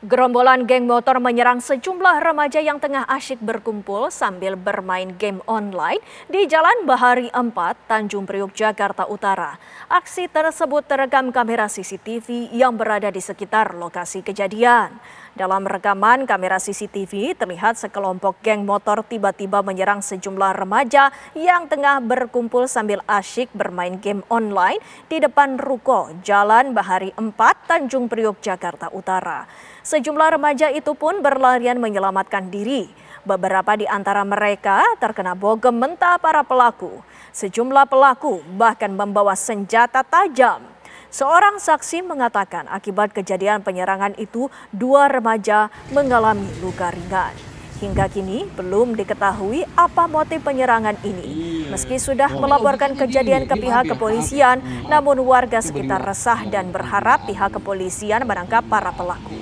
Gerombolan geng motor menyerang sejumlah remaja yang tengah asyik berkumpul sambil bermain game online di Jalan Bahari 4, Tanjung Priuk, Jakarta Utara. Aksi tersebut terekam kamera CCTV yang berada di sekitar lokasi kejadian. Dalam rekaman kamera CCTV terlihat sekelompok geng motor tiba-tiba menyerang sejumlah remaja yang tengah berkumpul sambil asyik bermain game online di depan ruko Jalan Bahari 4, Tanjung Priuk, Jakarta Utara. Sejumlah remaja itu pun berlarian menyelamatkan diri. Beberapa di antara mereka terkena bogem mentah para pelaku. Sejumlah pelaku bahkan membawa senjata tajam. Seorang saksi mengatakan akibat kejadian penyerangan itu dua remaja mengalami luka ringan. Hingga kini belum diketahui apa motif penyerangan ini. Meski sudah melaporkan kejadian ke pihak kepolisian, namun warga sekitar resah dan berharap pihak kepolisian menangkap para pelaku.